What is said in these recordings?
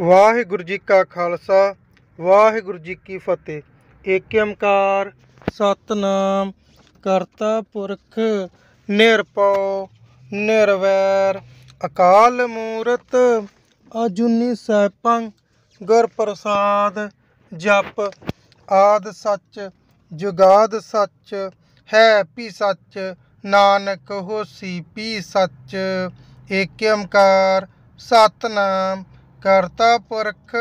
ਵਾਹਿਗੁਰੂ ਜੀ ਕਾ ਖਾਲਸਾ ਵਾਹਿਗੁਰੂ ਜੀ ਕੀ ਫਤਿਹ ਏਕ ਓੰਕਾਰ ਸਤਨਾਮ ਕਰਤਾ ਪੁਰਖ ਨਿਰਪਉ ਨਿਰਵੈਰ ਅਕਾਲ ਮੂਰਤ ਅਜੂਨੀ ਸੈਭੰ ਗੁਰ ਪ੍ਰਸਾਦ ਜਪ ਆਦ ਸੱਚ ਜੁਗਾਦ ਸੱਚ ਹੈ ਪੀ ਸੱਚ ਨਾਨਕ ਹੋਸੀ ਪੀ ਸੱਚ ਏਕ ਓੰਕਾਰ ਸਤਨਾਮ ਕਰਤਾ ਪੁਰਖ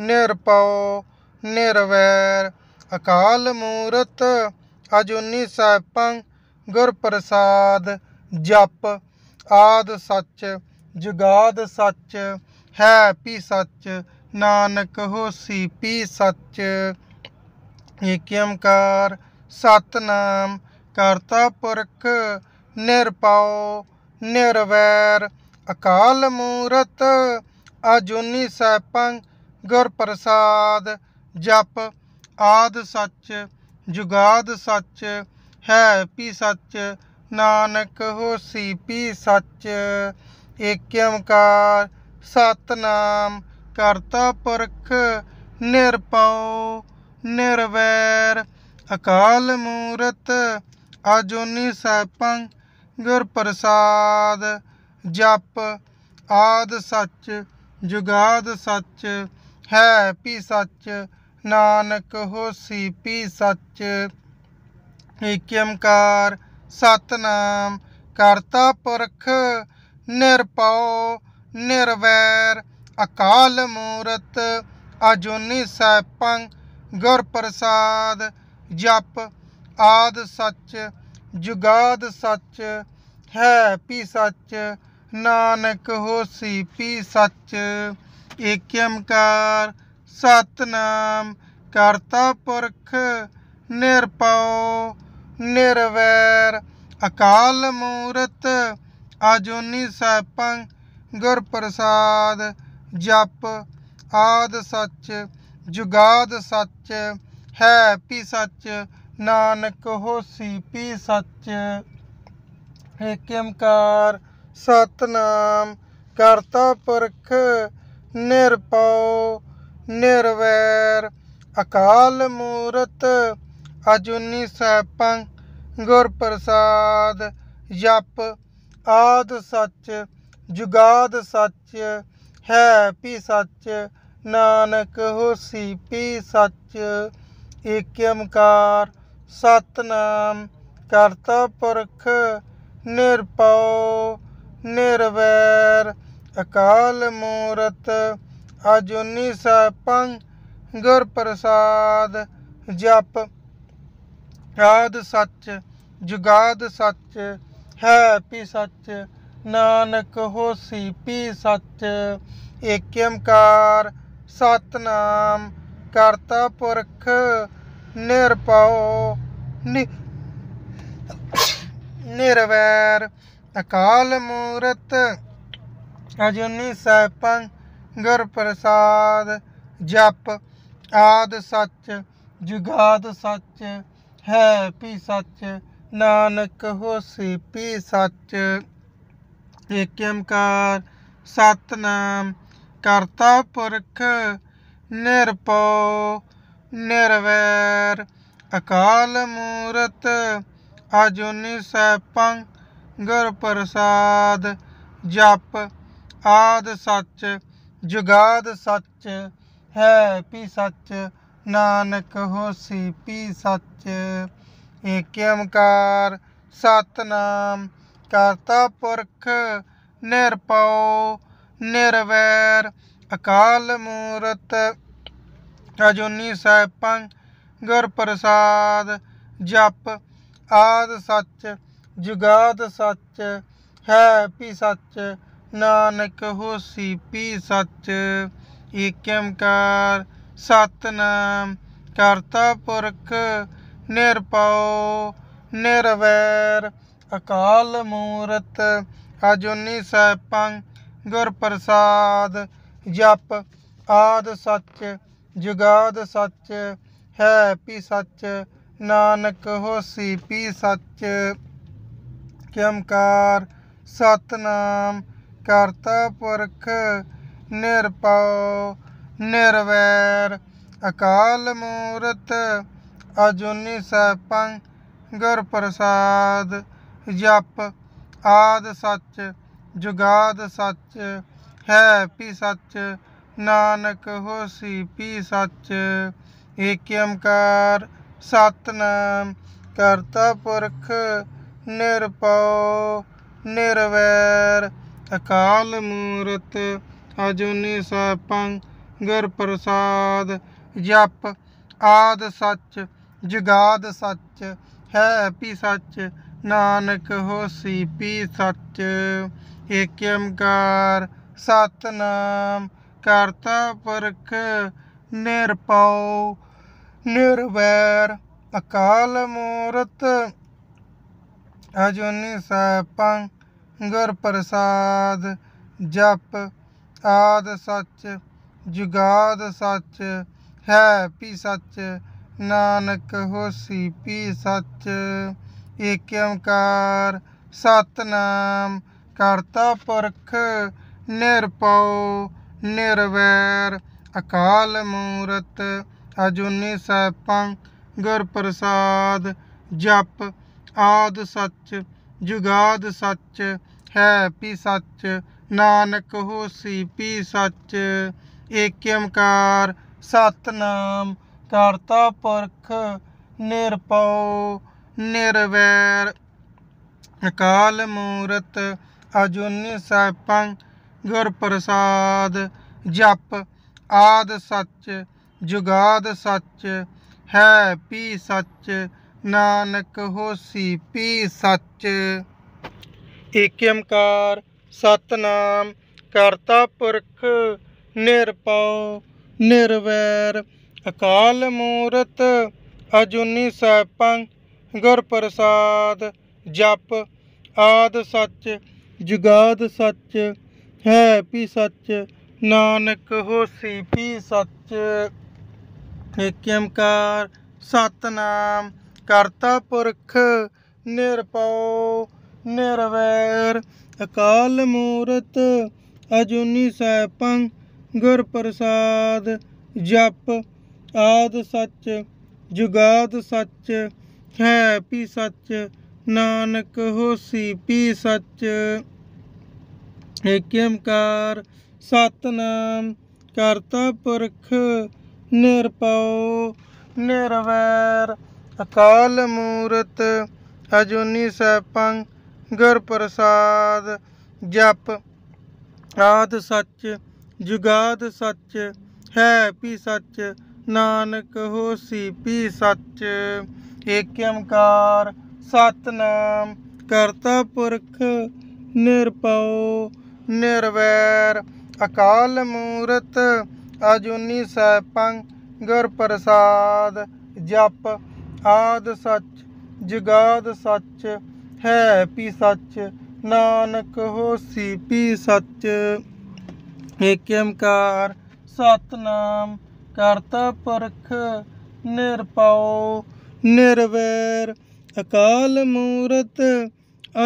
ਨਿਰਪਉ ਨਿਰਵੈਰ ਅਕਾਲ ਮੂਰਤ ਅਜੂਨੀ ਸਾਹਿਬਾਂ ਗੁਰ ਪ੍ਰਸਾਦ ਜਪ ਆਦ ਸੱਚ ਜੁਗਾਦ ਸੱਚ ਹੈ ਪੀ ਸੱਚ ਨਾਨਕ ਹੋਸੀ ਪੀ ਸੱਚ ਏਕਮਕਾਰ ਸਤਨਾਮ ਕਰਤਾ ਪੁਰਖ ਨਿਰਪਉ ਨਿਰਵੈਰ ਅਕਾਲ ਮੂਰਤ ਅਜੂਨੀ ਸੈਭੰ ਗੁਰ ਪ੍ਰਸਾਦ ਜਪ ਆਦ ਸੱਚ ਜੁਗਾਦ ਸੱਚ ਹੈ ਪੀ ਸੱਚ ਨਾਨਕ ਹੋਸੀ ਪੀ ਸੱਚ ਏਕ ਓੰਕਾਰ ਸਤਨਾਮ ਕਰਤਾ ਪੁਰਖ ਨਿਰਪਉ ਨਿਰਵੈਰ ਅਕਾਲ ਮੂਰਤ ਅਜੂਨੀ ਸੈਭੰ ਗੁਰ ਪ੍ਰਸਾਦ ਜਪ ਆਦ ਸੱਚ ਜੁਗਾਦ ਸੱਚ ਹੈ ਪੀ ਸੱਚ ਨਾਨਕ ਹੋਸੀ ਪੀ ਸੱਚ ਏਕਮਕਾਰ ਸਤਨਾਮ ਕਰਤਾ ਪੁਰਖ ਨਿਰਪਉ ਨਿਰਵੈਰ ਅਕਾਲ ਮੂਰਤ ਅਜੂਨੀ ਸੈਪੰ ਗੁਰ ਪ੍ਰਸਾਦ ਜਪ ਆਦ ਸੱਚ ਜੁਗਾਦ ਸੱਚ ਹੈ ਪੀ ਸੱਚ ਨਾਨਕ ਹੋਸੀ ਪੀ ਸੱਚ ਏਕ ਓੰਕਾਰ ਸਤਨਾਮ ਕਰਤਾ ਪੁਰਖ ਨਿਰਪਉ ਨਿਰਵੈਰ ਅਕਾਲ ਮੂਰਤ ਅਜੂਨੀ ਸੈਪੰ ਗੁਰ ਪ੍ਰਸਾਦ ਜਪ ਆਦ ਸੱਚ ਜੁਗਾਦ ਸੱਚ ਹੈ ਪੀ ਸੱਚ ਨਾਨਕ ਹੋਸੀ ਪੀ ਸੱਚ ਏਕ ਓੰਕਾਰ ਸਤਨਾਮ ਕਰਤਾ ਪੁਰਖ ਨਿਰਪਉ ਨਿਰਵੈਰ ਅਕਾਲ ਮੂਰਤ ਅਜੂਨੀ ਸੈਭੰ ਗੁਰ ਪ੍ਰਸਾਦ ਜਪ ਆਦ ਸੱਚ ਜੁਗਾਦ ਸੱਚ ਹੈ ਪੀ ਸੱਚ ਨਾਨਕ ਹੋਸੀ ਪੀ ਸੱਚ ਏਕ ਓਮਕਾਰ ਸਤਨਾਮ ਕਰਤਾ ਪੁਰਖ ਨਿਰਪਉ ਨਿਰਵੈਰ ਅਕਾਲ ਮੂਰਤ ਅਜੁਨੀ ਸੈਭੰ ਗੁਰ ਪ੍ਰਸਾਦ ਜਪ ਆਦ ਸੱਚ ਜੁਗਾਦ ਸੱਚ ਹੈ ਪੀ ਸੱਚ ਨਾਨਕ ਹੋਸੀ ਪੀ ਸੱਚ ਏਕਮਕਾਰ ਸਤਨਾਮ ਕਰਤਾ ਪੁਰਖ ਨਿਰਪਉ ਨਿਰਵੈਰ ਅਕਾਲ ਮੂਰਤ ਅਜੁਨੀ ਸੈਪੰ ਗੁਰ ਪ੍ਰਸਾਦ ਜਪ ਆਦ ਸੱਚ ਜੁਗਾਦ ਸੱਚ ਹੈ ਪੀ ਸੱਚ ਨਾਨਕ ਹੋਸੀ ਪੀ ਸੱਚ ਏਕਮਕਾਰ ਸਤਨਾਮ ਕਰਤਾ ਪੁਰਖ ਨਿਰਪਉ ਨਿਰਵੈਰ ਅਕਾਲ ਮੂਰਤ ਅਜੁਨੀ ਸੈਪੰ ਗੁਰ ਪ੍ਰਸਾਦ ਜਪ ਆਦ ਸੱਚ ਜੁਗਾਦ ਸੱਚ ਹੈ ਪੀ ਸੱਚ ਨਾਨਕ ਹੋਸੀ ਪੀ ਸੱਚ ਏਕ ਓੰਕਾਰ ਸਤਨਾਮ ਕਰਤਾ ਪੁਰਖ ਨਿਰਪਉ ਨਿਰਵੈਰ ਅਕਾਲ ਮੂਰਤ ਅਜੂਨੀ ਸਾਹਿਬਾਂ ਗੁਰ ਪ੍ਰਸਾਦ ਜਪ ਆਦ ਸੱਚ ਜੁਗਾਦ ਸੱਚ ਹੈ ਪੀ ਸੱਚ ਨਾਨਕ ਹੋਸੀ ਪੀ ਸੱਚ ਏਕਮਕਾਰ ਸਤਨਾਮ ਕਰਤਾ ਪੁਰਖ ਨਿਰਪਉ ਨਿਰਵੈਰ ਅਕਾਲ ਮੂਰਤ ਅਜੁਨੀ ਸੈਪੰ ਗੁਰ ਪ੍ਰਸਾਦ ਜਪ ਆਦ ਸੱਚ ਜੁਗਾਦ ਸੱਚ ਹੈ ਪੀ ਸੱਚ ਨਾਨਕ ਹੋਸੀ ਪੀ ਸੱਚ ਕਿਮਕਾਰ ਸਤਨਾਮ ਕਰਤਾ ਪੁਰਖ ਨਿਰਪਉ ਨਿਰਵੈਰ ਅਕਾਲ ਮੂਰਤ ਅਜੂਨੀ ਸੈਭੰ ਗੁਰ ਪ੍ਰਸਾਦ ਜਪ ਆਦ ਸੱਚ ਜੁਗਾਦ ਸੱਚ ਹੈ ਪੀ ਸੱਚ ਨਾਨਕ ਹੋਸੀ ਪੀ ਸੱਚ ਏਕ ਸਤਨਾਮ ਕਰਤਾ ਪੁਰਖ ਨਿਰਪਉ ਨਿਰਵੈਰ ਅਕਾਲ ਮੂਰਤ ਅਜੂਨੀ ਸੈਭੰ ਗੁਰ ਪ੍ਰਸਾਦ ਜਪ ਆਦ ਸੱਚ ਜਗਾਦ ਸੱਚ ਹੈ ਪੀ ਸੱਚ ਨਾਨਕ ਹੋਸੀ ਪੀ ਸੱਚ ਏਕ ਓੰਕਾਰ ਸਤਨਾਮ ਕਰਤਾ ਪੁਰਖ ਨਿਰਪਉ ਨਿਰਵੈਰ ਅਕਾਲ ਮੂਰਤ ਅਜੁਨੀ ਸੈਭੰ ਗੁਰ ਪ੍ਰਸਾਦ ਜਪ ਆਦ ਸੱਚ ਜੁਗਾਦ ਸੱਚ ਹੈ ਪੀ ਸੱਚ ਨਾਨਕ ਹੋਸੀ ਪੀ ਸੱਚ ਏਕ ਓੰਕਾਰ ਸਤਨਾਮ ਕਰਤਾ ਪੁਰਖ ਨਿਰਪਉ ਨਿਰਵੈਰ ਅਕਾਲ ਮੂਰਤ ਅਜੁਨੀ ਸੈਭੰ ਗੁਰ ਪ੍ਰਸਾਦ ਜਪ ਆਦ ਸੱਚ ਜੁਗਾਦ ਸੱਚ ਹੈ ਪੀ ਸੱਚ ਨਾਨਕ ਹੋਸੀ ਪੀ ਸੱਚ ਏਕ ਓੰਕਾਰ ਸਤਨਾਮ ਕਰਤਾ ਪੁਰਖ ਨਿਰਪਉ ਨਿਰਵੈਰ ਅਕਾਲ ਮੂਰਤ ਅਜੁਨ ਸੈਪੰ ਗੁਰ ਪ੍ਰਸਾਦ ਜਪ ਆਦ ਸੱਚ ਜੁਗਾਦ ਸੱਚ ਹੈ ਪੀ ਸੱਚ ਨਾਨਕ ਹੋਸੀ ਪੀ ਸੱਚ ਏਕ ਓੰਕਾਰ ਸਤਨਾਮ ਕਰਤਾ ਪੁਰਖ ਨਿਰਪਉ ਨਿਰਵੈਰ ਅਕਾਲ ਮੂਰਤ ਅਜੂਨੀ ਸੈਭੰ ਗੁਰ ਪ੍ਰਸਾਦ ਜਪ ਆਦ ਸੱਚ ਜੁਗਾਦ ਸੱਚ ਹੈ ਪੀ ਸੱਚ ਨਾਨਕ ਹੋਸੀ ਪੀ ਸੱਚ ਏਕ ਓੰਕਾਰ ਸਤਨਾਮ ਕਰਤਾ ਪੁਰਖ ਨਿਰਪਉ ਨਿਰਵੈਰ ਅਕਾਲ ਮੂਰਤ ਅਜੂਨੀ ਸੈਪੰ ਗੁਰ ਪ੍ਰਸਾਦ ਜਪ ਆਦ ਸੱਚ ਜੁਗਾਦ ਸੱਚ ਹੈ ਪੀ ਸੱਚ ਨਾਨਕ ਹੋਸੀ ਪੀ ਸੱਚ ਏਕ ਸਤਨਾਮ ਕਰਤਾ ਪੁਰਖ ਨਿਰਪਉ ਨਿਰਵੈਰ ਅਕਾਲ ਮੂਰਤ ਅਜੂਨੀ ਸੈਭੰ ਗੁਰ ਪ੍ਰਸਾਦ ਜਪ ਆਦ ਸੱਚ ਜੁਗਾਦ ਸੱਚ ਹੈ ਪੀ ਸੱਚ ਨਾਨਕ ਹੋਸੀ ਪੀ ਸੱਚ ਏਕ ਓੰਕਾਰ ਸਤਨਾਮ ਕਰਤਾ ਪੁਰਖ ਨਿਰਪਉ ਨਿਰਵੈਰ ਅਕਾਲ ਮੂਰਤ ਅਜੂਨੀ ਸੈਭੰ ਗੁਰ ਪ੍ਰਸਾਦ ਜਪ ਆਦ ਸੱਚ ਜਗਾਦ ਸੱਚ ਹੈ ਪੀ ਸੱਚ ਨਾਨਕ ਹੋਸੀ ਪੀ ਸੱਚ ਏਕ ਓੰਕਾਰ ਸਤਨਾਮ ਕਰਤਾ ਪੁਰਖ ਨਿਰਪਉ ਨਿਰਵੈਰ ਅਕਾਲ ਮੂਰਤ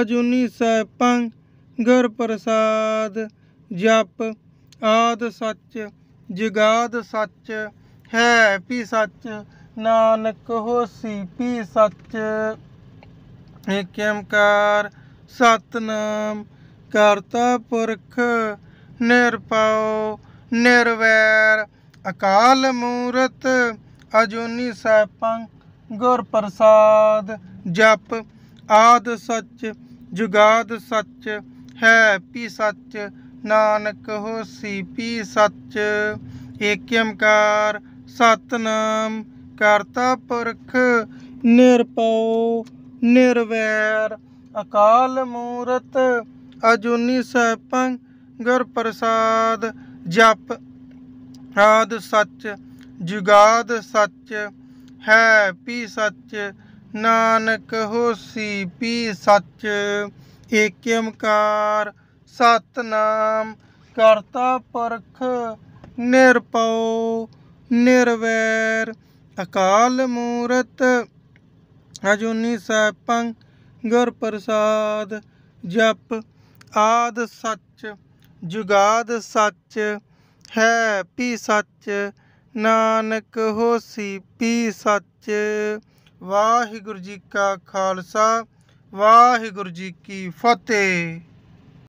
ਅਜੂਨੀ ਸੈਭੰ ਗੁਰ ਪ੍ਰਸਾਦ ਜਪ ਆਦ ਸੱਚ ਜਗਾਦ ਸੱਚ ਹੈ ਪੀ ਸੱਚ ਨਾਨਕ ਹੋਸੀ ਪੀ ਸੱਚ ਏਕ ਓੰਕਾਰ ਸਤਨਾਮ ਕਰਤਾ ਪੁਰਖ ਨਿਰਪਉ ਨਿਰਵੈਰ ਅਕਾਲ ਮੂਰਤ ਅਜੂਨੀ ਸੈਭੰ ਗੁਰ ਪ੍ਰਸਾਦ ਜਪ ਆਦ ਸੱਚ ਜੁਗਾਦ ਸੱਚ ਹੈ ਪੀ ਸੱਚ ਨਾਨਕ ਹੋਸੀ ਪੀ ਸੱਚ ਏਕ ਓੰਕਾਰ ਸਤਨਾਮ ਕਰਤਾ ਪੁਰਖ ਨਿਰਪਉ ਨਿਰਵੈਰ ਅਕਾਲ ਮੂਰਤ ਅਜੂਨੀ ਸੈਭੰ ਗੁਰ ਪ੍ਰਸਾਦ ਜਪ ਆਦ ਸੱਚ ਜੁਗਾਦ ਸੱਚ ਹੈ ਪੀ ਸੱਚ ਨਾਨਕ ਹੋਸੀ ਪੀ ਸੱਚ ਏਕ ਓਮਕਾਰ ਸਤਨਾਮ ਕਰਤਾ ਪੁਰਖ ਨਿਰਪਉ ਨਿਰਵੈਰ ਅਕਾਲ ਮੂਰਤ ਅਜੂਨੀ ਸੈਭੰ ਗੁਰ ਪ੍ਰਸਾਦ ਜਪ ਆਦ ਸੱਚ ਜੁਗਾਦ ਸੱਚ ਹੈ ਪੀ ਸੱਚ ਨਾਨਕ ਹੋਸੀ ਪੀ ਸੱਚ ਵਾਹਿਗੁਰੂ ਜੀ ਕਾ ਖਾਲਸਾ ਵਾਹਿਗੁਰੂ ਜੀ ਕੀ ਫਤਿਹ